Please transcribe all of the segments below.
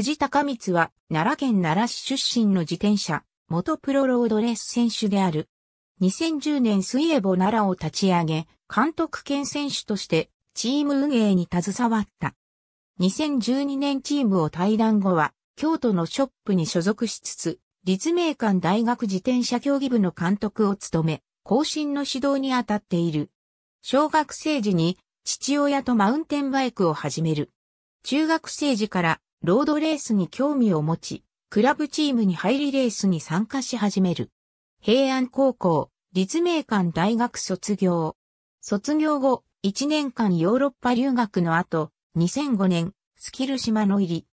辻高光は、奈良県奈良市出身の自転車、元プロロードレース選手である。2010年水泳ボ奈良を立ち上げ、監督兼選手として、チーム運営に携わった。2012年チームを退団後は、京都のショップに所属しつつ、立命館大学自転車競技部の監督を務め、後進の指導に当たっている。小学生時に父親とマウンテンバイクを始める。中学生時からロードレースに興味を持ち、クラブチームに入りレースに参加し始める。平安高校、立命館大学卒業。卒業後、1年間ヨーロッパ留学の後、2005年、スキル島の入り。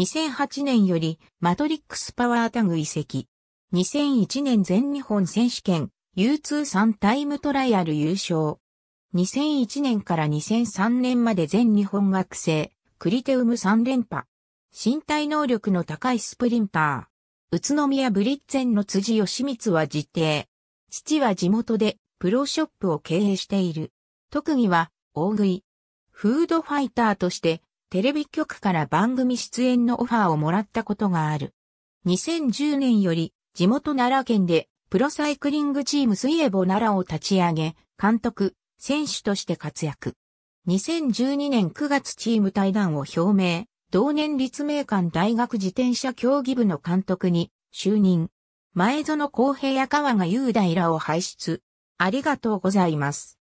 2008年より、マトリックスパワータグ移籍。2001年全日本選手権、U23 タイムトライアル優勝。2001年から2003年まで全日本学生、クリテウム3連覇。身体能力の高いスプリンター。宇都宮ブリッツェンの辻義光は実定。父は地元でプロショップを経営している。特技は大食い。フードファイターとしてテレビ局から番組出演のオファーをもらったことがある。2010年より地元奈良県でプロサイクリングチーム水泳ボ奈良を立ち上げ、監督、選手として活躍。2012年9月チーム対談を表明。同年立命館大学自転車競技部の監督に就任。前園公平や川賀雄大らを輩出。ありがとうございます。